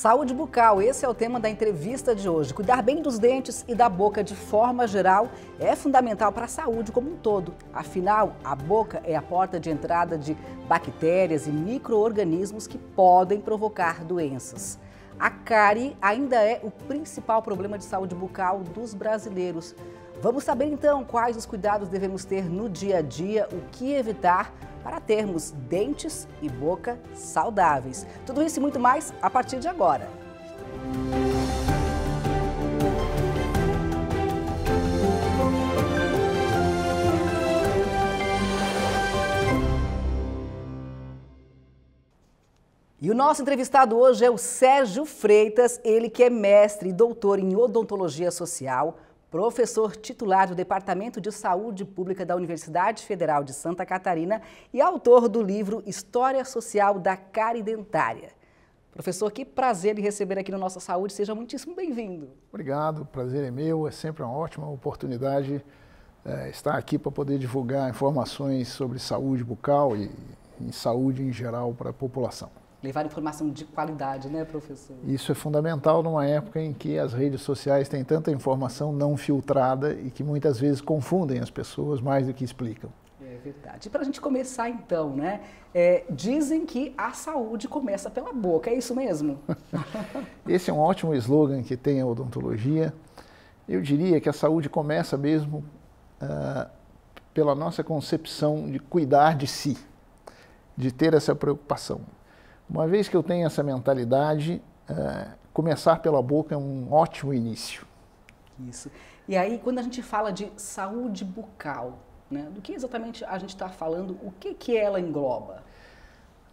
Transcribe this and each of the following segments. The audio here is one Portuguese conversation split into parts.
Saúde bucal, esse é o tema da entrevista de hoje. Cuidar bem dos dentes e da boca de forma geral é fundamental para a saúde como um todo. Afinal, a boca é a porta de entrada de bactérias e micro-organismos que podem provocar doenças. A cárie ainda é o principal problema de saúde bucal dos brasileiros. Vamos saber então quais os cuidados devemos ter no dia a dia, o que evitar para termos dentes e boca saudáveis. Tudo isso e muito mais a partir de agora. E o nosso entrevistado hoje é o Sérgio Freitas, ele que é mestre e doutor em odontologia social, professor titular do Departamento de Saúde Pública da Universidade Federal de Santa Catarina e autor do livro História Social da Cárie Dentária. Professor, que prazer lhe receber aqui no Nossa Saúde. Seja muitíssimo bem-vindo. Obrigado, prazer é meu. É sempre uma ótima oportunidade é, estar aqui para poder divulgar informações sobre saúde bucal e, e saúde em geral para a população levar informação de qualidade, né, professor? Isso é fundamental numa época em que as redes sociais têm tanta informação não filtrada e que muitas vezes confundem as pessoas mais do que explicam. É verdade. E para a gente começar então, né? É, dizem que a saúde começa pela boca, é isso mesmo? Esse é um ótimo slogan que tem a odontologia. Eu diria que a saúde começa mesmo ah, pela nossa concepção de cuidar de si, de ter essa preocupação. Uma vez que eu tenho essa mentalidade, é, começar pela boca é um ótimo início. Isso. E aí, quando a gente fala de saúde bucal, né, do que exatamente a gente está falando? O que, que ela engloba?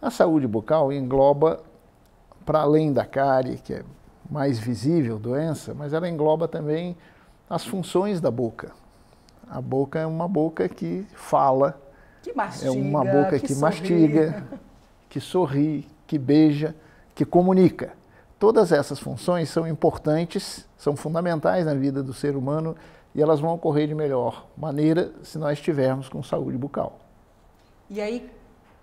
A saúde bucal engloba, para além da cárie, que é mais visível doença, mas ela engloba também as funções da boca. A boca é uma boca que fala, que mastiga, é uma boca que, que mastiga, que sorri, que beija, que comunica. Todas essas funções são importantes, são fundamentais na vida do ser humano e elas vão ocorrer de melhor maneira se nós estivermos com saúde bucal. E aí,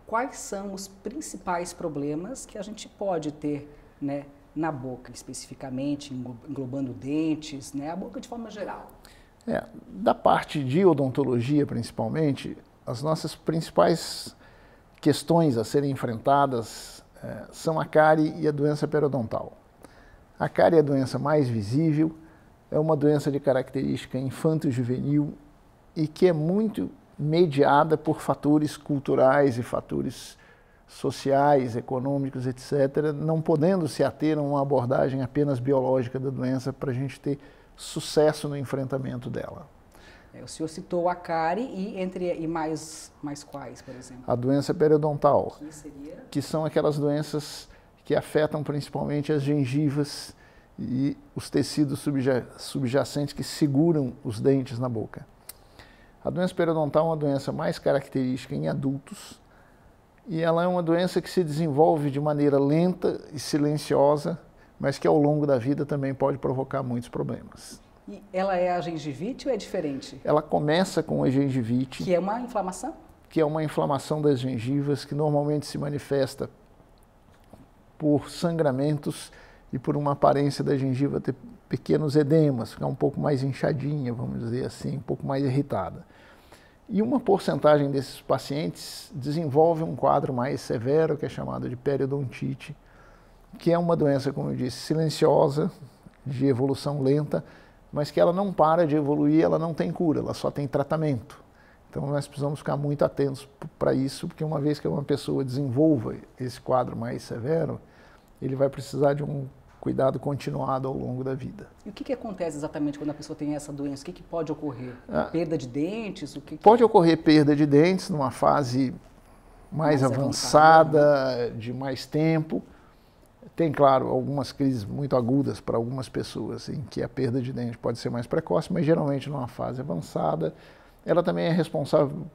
quais são os principais problemas que a gente pode ter né, na boca, especificamente, englobando dentes, né, a boca de forma geral? É, da parte de odontologia, principalmente, as nossas principais questões a serem enfrentadas é, são a cárie e a doença periodontal. A cárie é a doença mais visível, é uma doença de característica infanto-juvenil e que é muito mediada por fatores culturais e fatores sociais, econômicos, etc., não podendo se ater a uma abordagem apenas biológica da doença para a gente ter sucesso no enfrentamento dela. É, o senhor citou a cárie e entre e mais mais quais, por exemplo? A doença periodontal, que, seria? que são aquelas doenças que afetam principalmente as gengivas e os tecidos subjacentes que seguram os dentes na boca. A doença periodontal é uma doença mais característica em adultos e ela é uma doença que se desenvolve de maneira lenta e silenciosa, mas que ao longo da vida também pode provocar muitos problemas. E ela é a gengivite ou é diferente? Ela começa com a gengivite. Que é uma inflamação? Que é uma inflamação das gengivas que normalmente se manifesta por sangramentos e por uma aparência da gengiva ter pequenos edemas, ficar um pouco mais inchadinha, vamos dizer assim, um pouco mais irritada. E uma porcentagem desses pacientes desenvolve um quadro mais severo, que é chamado de periodontite, que é uma doença, como eu disse, silenciosa, de evolução lenta, mas que ela não para de evoluir, ela não tem cura, ela só tem tratamento. Então nós precisamos ficar muito atentos para isso, porque uma vez que uma pessoa desenvolva esse quadro mais severo, ele vai precisar de um cuidado continuado ao longo da vida. E o que, que acontece exatamente quando a pessoa tem essa doença? O que, que pode ocorrer? Ah, perda de dentes? O que, que Pode ocorrer perda de dentes numa fase mais, mais avançada, avançada, de mais tempo. Tem, claro, algumas crises muito agudas para algumas pessoas, em assim, que é a perda de dente pode ser mais precoce, mas geralmente numa fase avançada. Ela também é responsável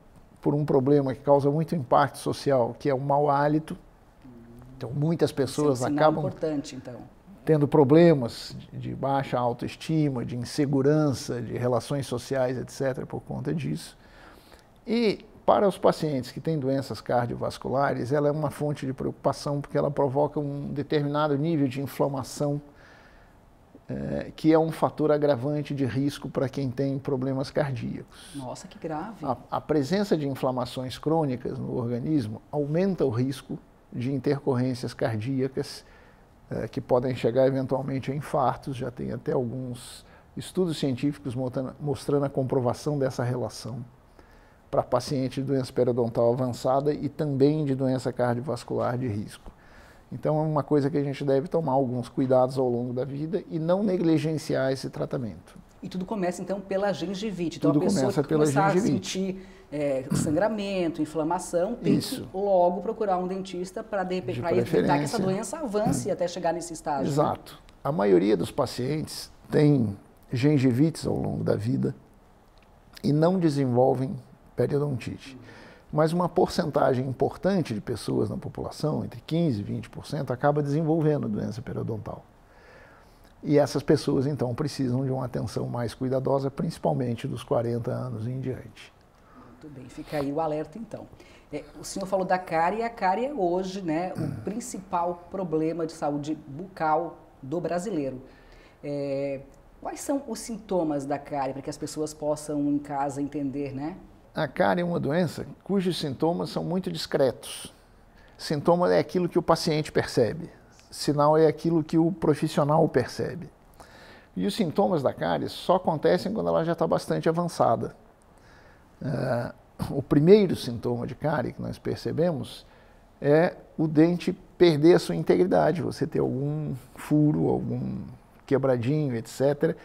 por um problema que causa muito impacto social, que é o mau hálito. Então, muitas pessoas acabam importante, então. tendo problemas de baixa autoestima, de insegurança, de relações sociais, etc., por conta disso. E para os pacientes que têm doenças cardiovasculares, ela é uma fonte de preocupação porque ela provoca um determinado nível de inflamação, eh, que é um fator agravante de risco para quem tem problemas cardíacos. Nossa, que grave! A, a presença de inflamações crônicas no organismo aumenta o risco de intercorrências cardíacas eh, que podem chegar eventualmente a infartos. Já tem até alguns estudos científicos mostrando a comprovação dessa relação para paciente de doença periodontal avançada e também de doença cardiovascular de risco. Então é uma coisa que a gente deve tomar alguns cuidados ao longo da vida e não negligenciar esse tratamento. E tudo começa então pela gengivite. Então tudo a pessoa começa que pela começar a sentir é, sangramento, inflamação, tem Isso. que logo procurar um dentista para de de evitar que essa doença avance hum. até chegar nesse estágio. Né? Exato. A maioria dos pacientes tem gengivites ao longo da vida e não desenvolvem periodontite. Mas uma porcentagem importante de pessoas na população, entre 15% e 20%, acaba desenvolvendo doença periodontal. E essas pessoas, então, precisam de uma atenção mais cuidadosa, principalmente dos 40 anos em diante. Muito bem, fica aí o alerta, então. É, o senhor falou da cárie, a cárie é hoje né, o hum. principal problema de saúde bucal do brasileiro. É, quais são os sintomas da cárie, para que as pessoas possam, em casa, entender, né? a cárie é uma doença cujos sintomas são muito discretos. Sintoma é aquilo que o paciente percebe, sinal é aquilo que o profissional percebe. E os sintomas da cárie só acontecem quando ela já está bastante avançada. Uh, o primeiro sintoma de cárie que nós percebemos é o dente perder a sua integridade, você ter algum furo, algum quebradinho, etc.,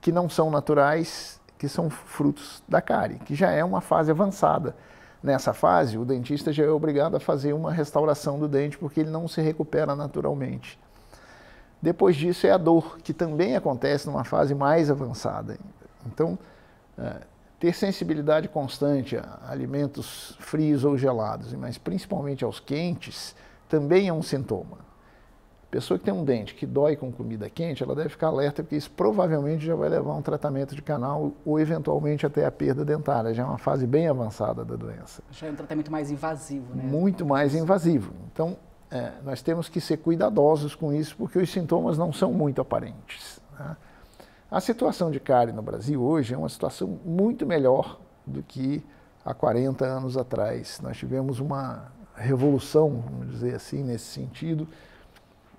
que não são naturais que são frutos da cárie, que já é uma fase avançada. Nessa fase, o dentista já é obrigado a fazer uma restauração do dente porque ele não se recupera naturalmente. Depois disso é a dor, que também acontece numa fase mais avançada. Então, é, ter sensibilidade constante a alimentos frios ou gelados, mas principalmente aos quentes, também é um sintoma. Pessoa que tem um dente que dói com comida quente, ela deve ficar alerta, porque isso provavelmente já vai levar a um tratamento de canal ou eventualmente até a perda dentária. Já é uma fase bem avançada da doença. Já é um tratamento mais invasivo, né? Muito mais invasivo. Então, é, nós temos que ser cuidadosos com isso, porque os sintomas não são muito aparentes. Né? A situação de cárie no Brasil hoje é uma situação muito melhor do que há 40 anos atrás. Nós tivemos uma revolução, vamos dizer assim, nesse sentido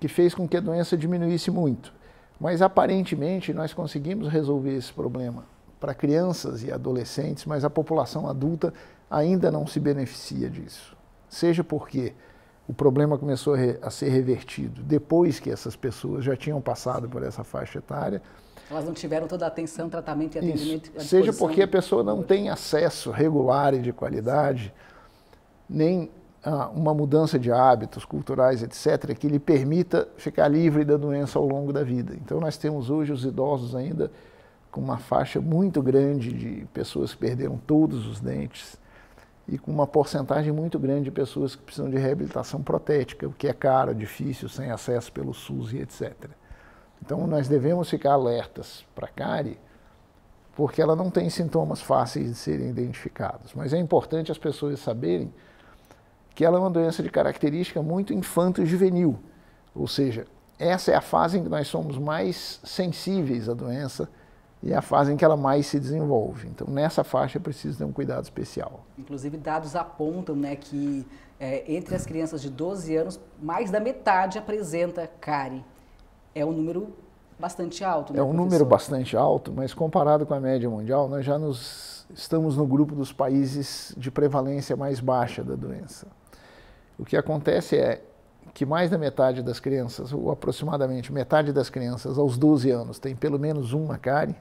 que fez com que a doença diminuísse muito. Mas aparentemente nós conseguimos resolver esse problema para crianças e adolescentes, mas a população adulta ainda não se beneficia disso. Seja porque o problema começou a ser revertido depois que essas pessoas já tinham passado por essa faixa etária. Elas não tiveram toda a atenção, tratamento e atendimento. Isso, seja porque a pessoa não tem acesso regular e de qualidade, nem uma mudança de hábitos culturais, etc., que lhe permita ficar livre da doença ao longo da vida. Então, nós temos hoje os idosos ainda com uma faixa muito grande de pessoas que perderam todos os dentes e com uma porcentagem muito grande de pessoas que precisam de reabilitação protética, o que é caro, difícil, sem acesso pelo SUS e etc. Então, nós devemos ficar alertas para a cárie, porque ela não tem sintomas fáceis de serem identificados. Mas é importante as pessoas saberem que ela é uma doença de característica muito infanto-juvenil, ou seja, essa é a fase em que nós somos mais sensíveis à doença e é a fase em que ela mais se desenvolve. Então, nessa faixa é preciso ter um cuidado especial. Inclusive, dados apontam né, que é, entre as crianças de 12 anos, mais da metade apresenta cárie. É um número bastante alto, né, É um professor? número bastante alto, mas comparado com a média mundial, nós já nos, estamos no grupo dos países de prevalência mais baixa da doença. O que acontece é que mais da metade das crianças, ou aproximadamente metade das crianças aos 12 anos, tem pelo menos uma cárie,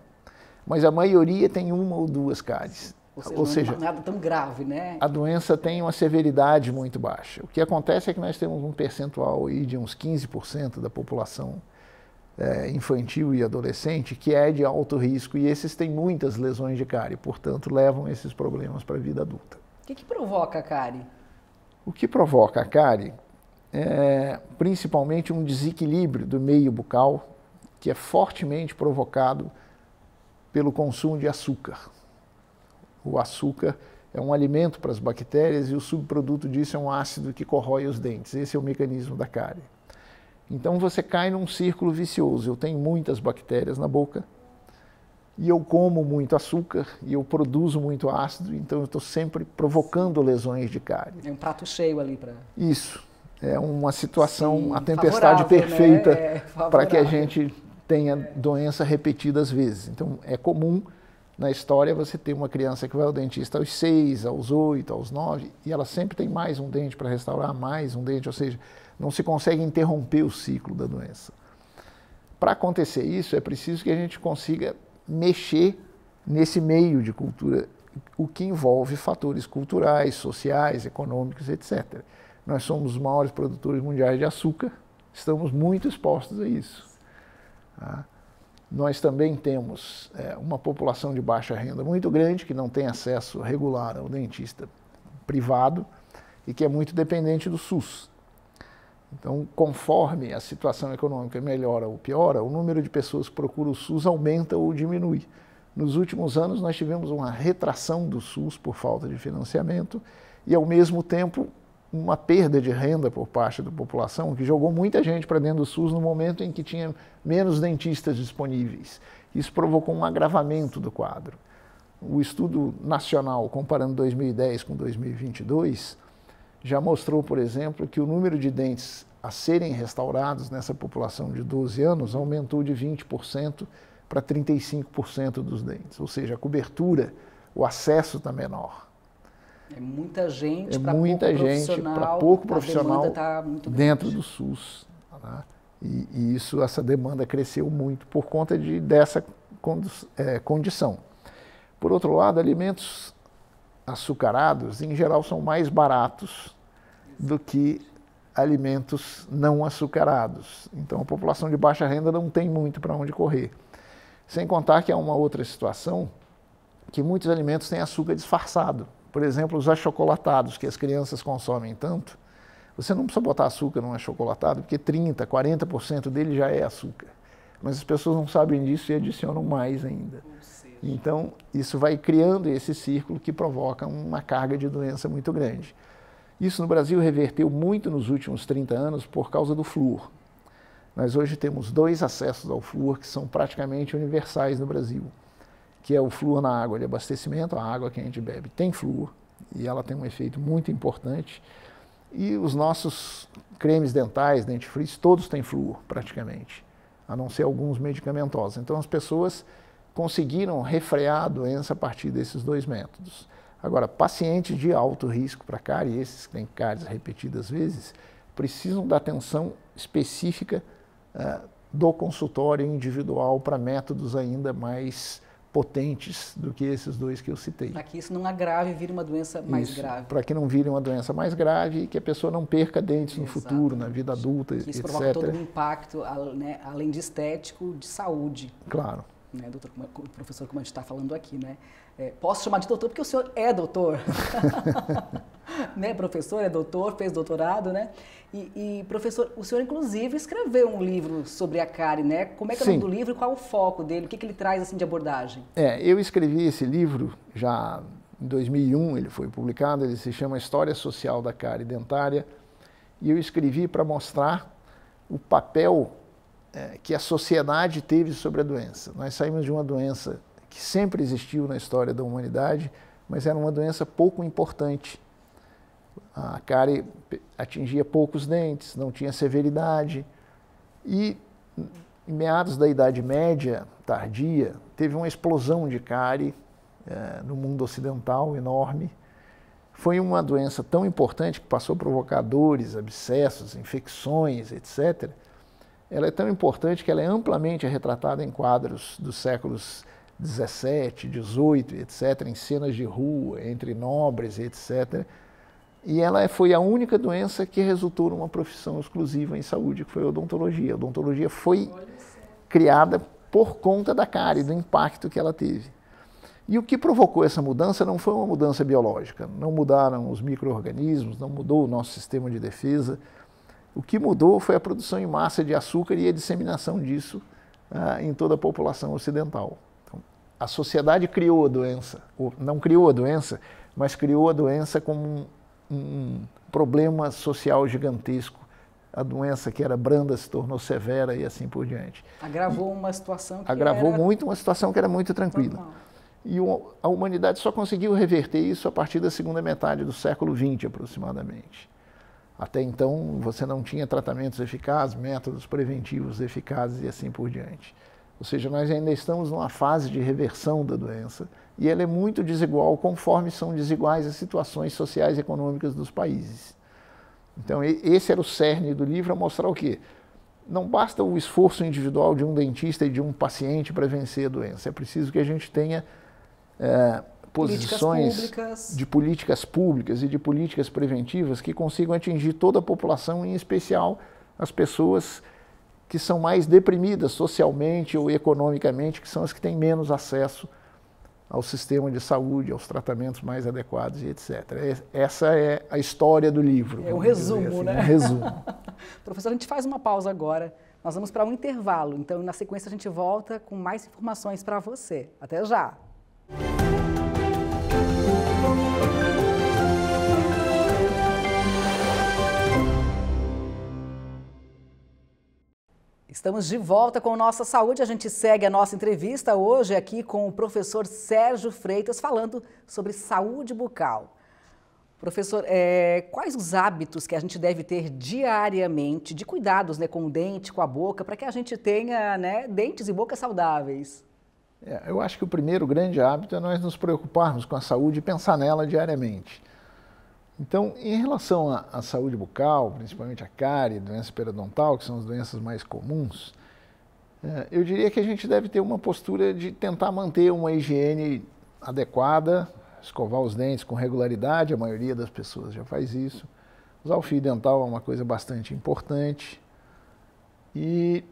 mas a maioria tem uma ou duas cáries. Ou seja, ou seja não é nada tão grave, né? A doença tem uma severidade muito baixa. O que acontece é que nós temos um percentual aí de uns 15% da população é, infantil e adolescente que é de alto risco e esses têm muitas lesões de cárie, portanto levam esses problemas para a vida adulta. O que, que provoca a cárie? O que provoca a cárie é principalmente um desequilíbrio do meio bucal, que é fortemente provocado pelo consumo de açúcar. O açúcar é um alimento para as bactérias e o subproduto disso é um ácido que corrói os dentes. Esse é o mecanismo da cárie. Então você cai num círculo vicioso. Eu tenho muitas bactérias na boca, e eu como muito açúcar e eu produzo muito ácido, então eu estou sempre provocando lesões de cárie. É um prato cheio ali para. Isso. É uma situação, Sim, a tempestade né? perfeita né? é, para que a gente tenha é. doença repetidas vezes. Então é comum na história você ter uma criança que vai ao dentista aos seis, aos oito, aos nove, e ela sempre tem mais um dente para restaurar, mais um dente, ou seja, não se consegue interromper o ciclo da doença. Para acontecer isso, é preciso que a gente consiga mexer nesse meio de cultura, o que envolve fatores culturais, sociais, econômicos, etc. Nós somos os maiores produtores mundiais de açúcar, estamos muito expostos a isso. Tá? Nós também temos é, uma população de baixa renda muito grande que não tem acesso regular ao dentista privado e que é muito dependente do SUS. Então, conforme a situação econômica melhora ou piora, o número de pessoas que procuram o SUS aumenta ou diminui. Nos últimos anos, nós tivemos uma retração do SUS por falta de financiamento e, ao mesmo tempo, uma perda de renda por parte da população, que jogou muita gente para dentro do SUS no momento em que tinha menos dentistas disponíveis. Isso provocou um agravamento do quadro. O estudo nacional, comparando 2010 com 2022, já mostrou, por exemplo, que o número de dentes a serem restaurados nessa população de 12 anos aumentou de 20% para 35% dos dentes, ou seja, a cobertura, o acesso está menor. É muita gente é para pouco gente profissional, pouco profissional tá dentro do SUS. Né? E, e, isso, essa demanda cresceu muito por conta de, dessa é, condição. Por outro lado, alimentos açucarados, em geral, são mais baratos do que alimentos não açucarados. Então, a população de baixa renda não tem muito para onde correr. Sem contar que há uma outra situação que muitos alimentos têm açúcar disfarçado. Por exemplo, os achocolatados que as crianças consomem tanto, você não precisa botar açúcar num achocolatado, porque 30%, 40% dele já é açúcar. Mas as pessoas não sabem disso e adicionam mais ainda. Então, isso vai criando esse círculo que provoca uma carga de doença muito grande. Isso no Brasil reverteu muito nos últimos 30 anos por causa do flúor. Nós hoje temos dois acessos ao flúor que são praticamente universais no Brasil, que é o flúor na água de abastecimento, a água que a gente bebe tem flúor e ela tem um efeito muito importante. E os nossos cremes dentais, dentifrícios, todos têm flúor praticamente, a não ser alguns medicamentosos. Então as pessoas conseguiram refrear a doença a partir desses dois métodos. Agora, pacientes de alto risco para cárie, esses que têm cáries repetidas vezes, precisam da atenção específica uh, do consultório individual para métodos ainda mais potentes do que esses dois que eu citei. Para que isso não agrave, vire uma doença mais isso, grave. Para que não vire uma doença mais grave e que a pessoa não perca dentes no futuro, na vida adulta, que isso etc. provoca todo um impacto, né, além de estético, de saúde. Claro né, doutor, como é, o professor como a gente está falando aqui, né? É, posso chamar de doutor porque o senhor é doutor, né? Professor é doutor, fez doutorado, né? E, e, professor, o senhor inclusive escreveu um livro sobre a cárie, né? Como é que é o nome do livro? Qual é o foco dele? O que, que ele traz assim de abordagem? É, eu escrevi esse livro já em 2001, ele foi publicado. Ele se chama História Social da Cari Dentária e eu escrevi para mostrar o papel é, que a sociedade teve sobre a doença. Nós saímos de uma doença que sempre existiu na história da humanidade, mas era uma doença pouco importante. A cárie atingia poucos dentes, não tinha severidade. E em meados da Idade Média, tardia, teve uma explosão de cárie é, no mundo ocidental enorme. Foi uma doença tão importante que passou a provocar dores, abscessos, infecções, etc., ela é tão importante que ela é amplamente retratada em quadros dos séculos 17, 18, etc., em cenas de rua, entre nobres, etc. E ela é, foi a única doença que resultou numa profissão exclusiva em saúde, que foi a odontologia. A odontologia foi criada por conta da cárie, do impacto que ela teve. E o que provocou essa mudança não foi uma mudança biológica. Não mudaram os micro-organismos, não mudou o nosso sistema de defesa, o que mudou foi a produção em massa de açúcar e a disseminação disso ah, em toda a população ocidental. Então, a sociedade criou a doença, ou não criou a doença, mas criou a doença como um, um problema social gigantesco a doença que era branda se tornou severa e assim por diante. Agravou e uma situação que agravou era... muito uma situação que era muito tranquila. E a humanidade só conseguiu reverter isso a partir da segunda metade do século XX aproximadamente. Até então, você não tinha tratamentos eficazes, métodos preventivos eficazes e assim por diante. Ou seja, nós ainda estamos numa fase de reversão da doença e ela é muito desigual conforme são desiguais as situações sociais e econômicas dos países. Então, esse era o cerne do livro, a mostrar o quê? Não basta o esforço individual de um dentista e de um paciente para vencer a doença, é preciso que a gente tenha é, posições políticas de políticas públicas e de políticas preventivas que consigam atingir toda a população, em especial as pessoas que são mais deprimidas socialmente ou economicamente, que são as que têm menos acesso ao sistema de saúde, aos tratamentos mais adequados e etc. É, essa é a história do livro. É o resumo, assim, né? Um resumo. Professor, a gente faz uma pausa agora. Nós vamos para um intervalo, então na sequência a gente volta com mais informações para você. Até já! Estamos de volta com Nossa Saúde. A gente segue a nossa entrevista hoje aqui com o professor Sérgio Freitas falando sobre saúde bucal. Professor, é, quais os hábitos que a gente deve ter diariamente de cuidados né, com o dente, com a boca, para que a gente tenha né, dentes e bocas saudáveis? É, eu acho que o primeiro grande hábito é nós nos preocuparmos com a saúde e pensar nela diariamente. Então, em relação à, saúde bucal, principalmente a cárie, doença periodontal, que são as doenças mais comuns, é, eu diria que a gente deve ter uma postura de tentar manter uma higiene adequada, escovar os dentes com regularidade, a maioria das pessoas já faz isso. Usar o fio dental é uma coisa bastante importante. E,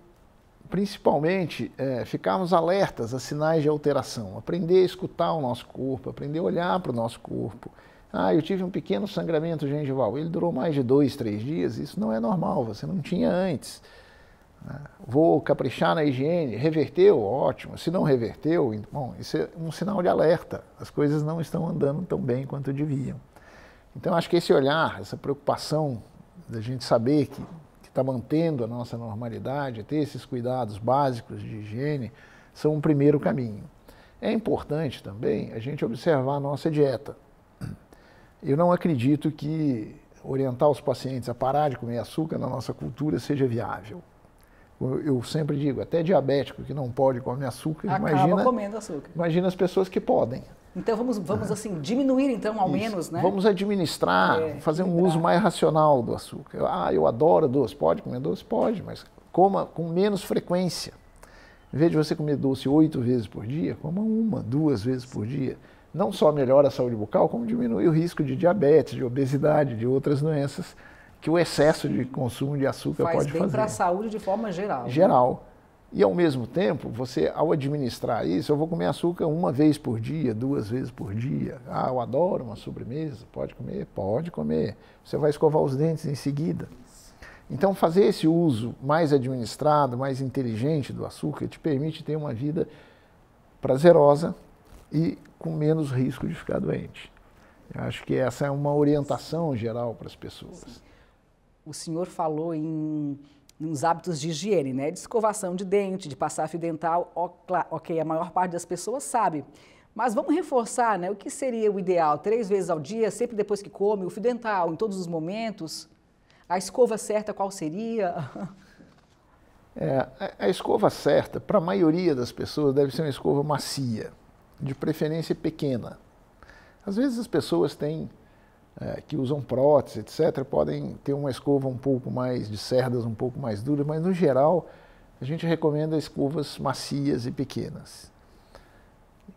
principalmente, é, ficarmos alertas a sinais de alteração, aprender a escutar o nosso corpo, aprender a olhar para o nosso corpo ah, eu tive um pequeno sangramento gengival. Ele durou mais de dois, três dias. Isso não é normal, você não tinha antes. Ah, vou caprichar na higiene. Reverteu? Ótimo. Se não reverteu, bom, isso é um sinal de alerta. As coisas não estão andando tão bem quanto deviam. Então, acho que esse olhar, essa preocupação da gente saber que está mantendo a nossa normalidade, ter esses cuidados básicos de higiene, são um primeiro caminho. É importante também a gente observar a nossa dieta. Eu não acredito que orientar os pacientes a parar de comer açúcar na nossa cultura seja viável. Eu sempre digo, até diabético que não pode comer açúcar, Acaba imagina comendo açúcar. Imagina as pessoas que podem. Então vamos, vamos é. assim diminuir então ao Isso. menos, né? Vamos administrar, é, fazer um uso mais racional do açúcar. Ah, eu adoro doce, pode comer doce, pode, mas coma com menos frequência. Em vez de você comer doce oito vezes por dia, coma uma, duas vezes por dia não só melhora a saúde bucal, como diminui o risco de diabetes, de obesidade, de outras doenças que o excesso de consumo de açúcar Faz pode bem para a saúde de forma geral. Né? Geral. E ao mesmo tempo, você ao administrar isso, eu vou comer açúcar uma vez por dia, duas vezes por dia. Ah, eu adoro uma sobremesa, pode comer? Pode comer. Você vai escovar os dentes em seguida. Então, fazer esse uso mais administrado, mais inteligente do açúcar, te permite ter uma vida prazerosa e com menos risco de ficar doente. Eu acho que essa é uma orientação geral para as pessoas. O senhor falou em nos hábitos de higiene, né? De escovação de dente, de passar fio dental, ok, a maior parte das pessoas sabe. Mas vamos reforçar, né? O que seria o ideal? Três vezes ao dia, sempre depois que come, o fio dental, em todos os momentos? A escova certa qual seria? É, a escova certa, para a maioria das pessoas, deve ser uma escova macia de preferência pequena. Às vezes as pessoas têm, é, que usam prótese, etc., podem ter uma escova um pouco mais de cerdas, um pouco mais dura, mas no geral a gente recomenda escovas macias e pequenas.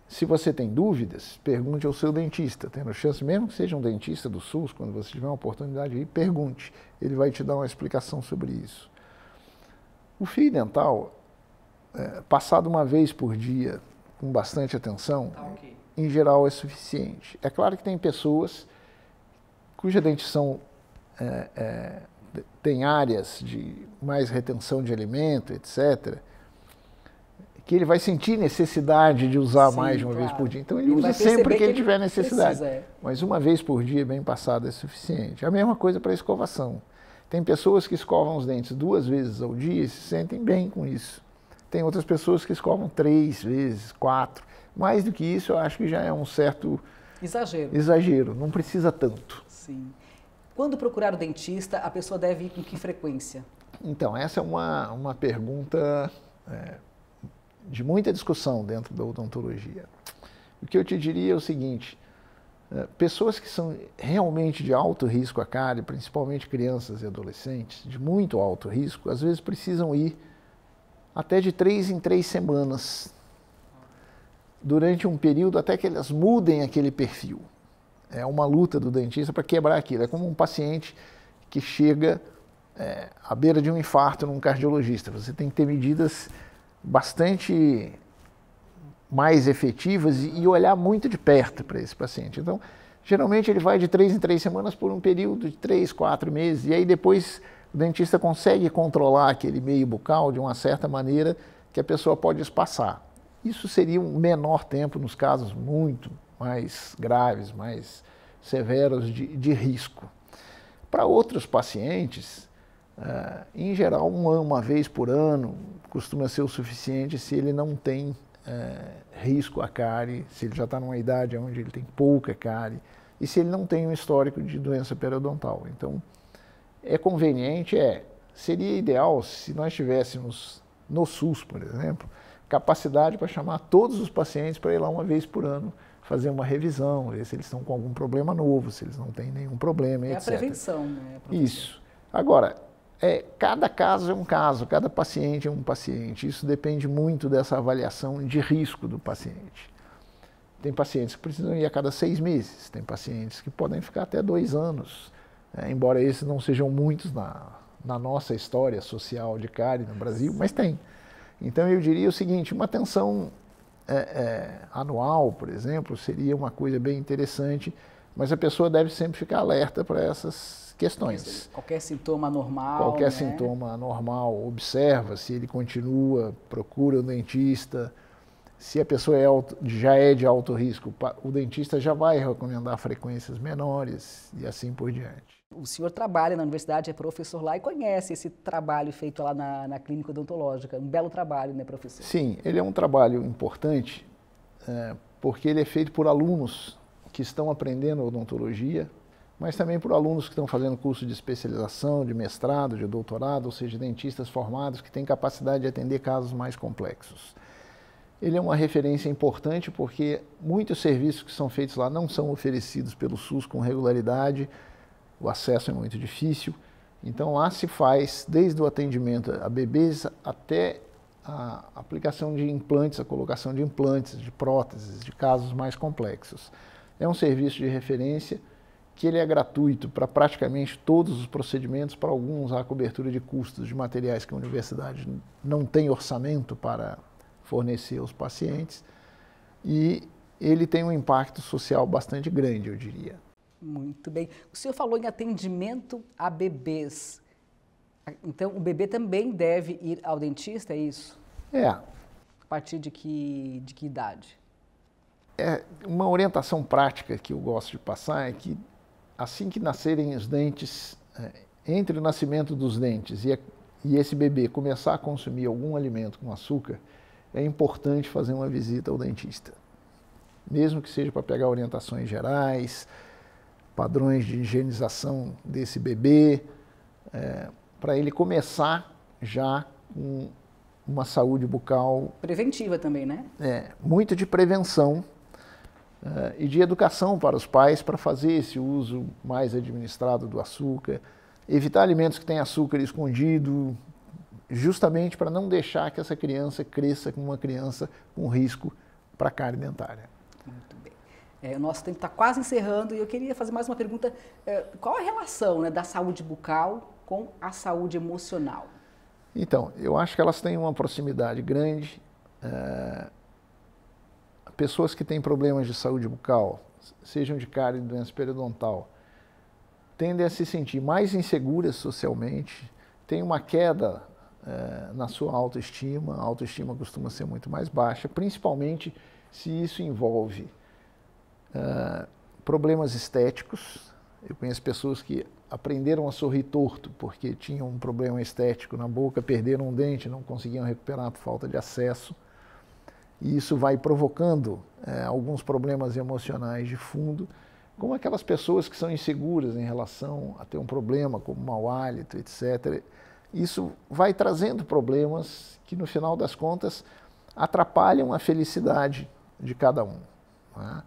Se você tem dúvidas, pergunte ao seu dentista, tendo chance, mesmo que seja um dentista do SUS, quando você tiver uma oportunidade, aí, pergunte, ele vai te dar uma explicação sobre isso. O fio dental, é, passado uma vez por dia, com bastante atenção, tá, okay. em geral é suficiente. É claro que tem pessoas cuja dentição é, é, tem áreas de mais retenção de alimento, etc., que ele vai sentir necessidade de usar Sim, mais de uma claro. vez por dia. Então ele, ele usa sempre que, que ele tiver necessidade. Precisa. É. Mas uma vez por dia, bem passada, é suficiente. A mesma coisa para escovação. Tem pessoas que escovam os dentes duas vezes ao dia e se sentem bem com isso. Tem outras pessoas que escovam três vezes, quatro. Mais do que isso, eu acho que já é um certo. Exagero. Exagero, não precisa tanto. Sim. Quando procurar o dentista, a pessoa deve ir com que frequência? Então, essa é uma, uma pergunta é, de muita discussão dentro da odontologia. O que eu te diria é o seguinte: é, pessoas que são realmente de alto risco à cárie, principalmente crianças e adolescentes, de muito alto risco, às vezes precisam ir até de três em três semanas, durante um período até que elas mudem aquele perfil. É uma luta do dentista para quebrar aquilo. É como um paciente que chega é, à beira de um infarto num cardiologista. Você tem que ter medidas bastante mais efetivas e, e olhar muito de perto para esse paciente. Então, geralmente ele vai de três em três semanas por um período de três, quatro meses, e aí depois o dentista consegue controlar aquele meio bucal de uma certa maneira que a pessoa pode espaçar. Isso seria um menor tempo nos casos muito mais graves, mais severos de, de risco. Para outros pacientes, uh, em geral, uma, uma, vez por ano costuma ser o suficiente se ele não tem uh, risco à cárie, se ele já está numa idade onde ele tem pouca cárie e se ele não tem um histórico de doença periodontal. Então, é conveniente, é, seria ideal se nós tivéssemos no SUS, por exemplo, capacidade para chamar todos os pacientes para ir lá uma vez por ano fazer uma revisão, ver se eles estão com algum problema novo, se eles não têm nenhum problema, é etc. É a prevenção, né? Isso. Agora, é, cada caso é um caso, cada paciente é um paciente. Isso depende muito dessa avaliação de risco do paciente. Tem pacientes que precisam ir a cada seis meses, tem pacientes que podem ficar até dois anos. É, embora esses não sejam muitos na, na nossa história social de CARI no Brasil, mas tem. Então eu diria o seguinte, uma atenção é, é, anual, por exemplo, seria uma coisa bem interessante, mas a pessoa deve sempre ficar alerta para essas questões. Qualquer sintoma normal. Qualquer né? sintoma normal, observa se ele continua, procura o dentista. Se a pessoa é alto, já é de alto risco, o dentista já vai recomendar frequências menores e assim por diante. O senhor trabalha na universidade, é professor lá e conhece esse trabalho feito lá na, na clínica odontológica. Um belo trabalho, né, professor? Sim, ele é um trabalho importante é, porque ele é feito por alunos que estão aprendendo odontologia, mas também por alunos que estão fazendo curso de especialização, de mestrado, de doutorado, ou seja, dentistas formados que têm capacidade de atender casos mais complexos. Ele é uma referência importante porque muitos serviços que são feitos lá não são oferecidos pelo SUS com regularidade o acesso é muito difícil. Então lá se faz desde o atendimento a bebês até a aplicação de implantes, a colocação de implantes, de próteses, de casos mais complexos. É um serviço de referência que ele é gratuito para praticamente todos os procedimentos, para alguns há cobertura de custos de materiais que a universidade não tem orçamento para fornecer aos pacientes, e ele tem um impacto social bastante grande, eu diria. Muito bem. O senhor falou em atendimento a bebês. Então, o bebê também deve ir ao dentista, é isso? É. A partir de que, de que idade? É, uma orientação prática que eu gosto de passar é que assim que nascerem os dentes, é, entre o nascimento dos dentes e, a, e esse bebê começar a consumir algum alimento com açúcar, é importante fazer uma visita ao dentista. Mesmo que seja para pegar orientações gerais, padrões de higienização desse bebê, é, para ele começar já com uma saúde bucal. Preventiva também, né? É, muito de prevenção é, e de educação para os pais para fazer esse uso mais administrado do açúcar, evitar alimentos que têm açúcar escondido, justamente para não deixar que essa criança cresça como uma criança com risco para a cárie dentária. É, o nosso tempo está quase encerrando e eu queria fazer mais uma pergunta. É, qual a relação né, da saúde bucal com a saúde emocional? Então, eu acho que elas têm uma proximidade grande. É, pessoas que têm problemas de saúde bucal, sejam de cárie e doença periodontal, tendem a se sentir mais inseguras socialmente, têm uma queda é, na sua autoestima, a autoestima costuma ser muito mais baixa, principalmente se isso envolve ah, problemas estéticos. Eu conheço pessoas que aprenderam a sorrir torto porque tinham um problema estético na boca, perderam um dente, não conseguiam recuperar por falta de acesso. E isso vai provocando eh, alguns problemas emocionais de fundo, como aquelas pessoas que são inseguras em relação a ter um problema, como mau hálito, etc. Isso vai trazendo problemas que, no final das contas, atrapalham a felicidade de cada um. Né?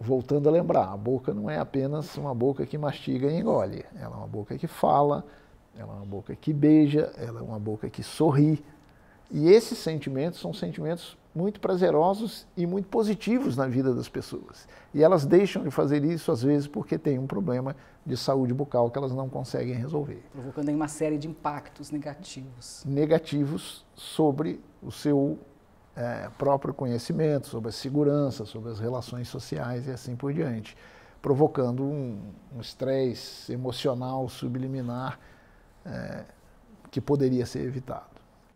voltando a lembrar, a boca não é apenas uma boca que mastiga e engole, ela é uma boca que fala, ela é uma boca que beija, ela é uma boca que sorri. E esses sentimentos são sentimentos muito prazerosos e muito positivos na vida das pessoas. E elas deixam de fazer isso, às vezes, porque tem um problema de saúde bucal que elas não conseguem resolver. Provocando aí uma série de impactos negativos. Negativos sobre o seu é, próprio conhecimento, sobre a segurança, sobre as relações sociais e assim por diante, provocando um, um estresse emocional subliminar é, que poderia ser evitado.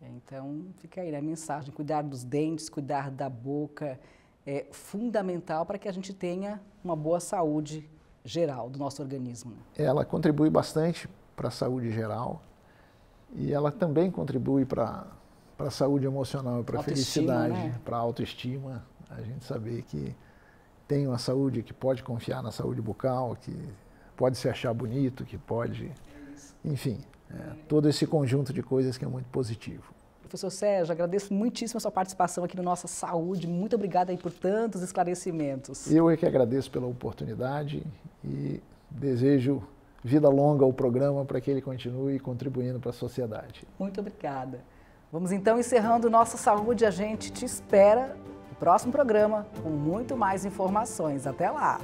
É, então, fica aí né, a mensagem: cuidar dos dentes, cuidar da boca é fundamental para que a gente tenha uma boa saúde geral do nosso organismo. Né? Ela contribui bastante para a saúde geral e ela também contribui para para a saúde emocional, para a felicidade, né? para a autoestima, a gente saber que tem uma saúde, que pode confiar na saúde bucal, que pode se achar bonito, que pode. Enfim, é, todo esse conjunto de coisas que é muito positivo. Professor Sérgio, agradeço muitíssimo a sua participação aqui no Nossa Saúde. Muito obrigada aí por tantos esclarecimentos. Eu é que agradeço pela oportunidade e desejo vida longa ao programa para que ele continue contribuindo para a sociedade. Muito obrigada. Vamos então encerrando nossa Saúde. A gente te espera no próximo programa com muito mais informações. Até lá!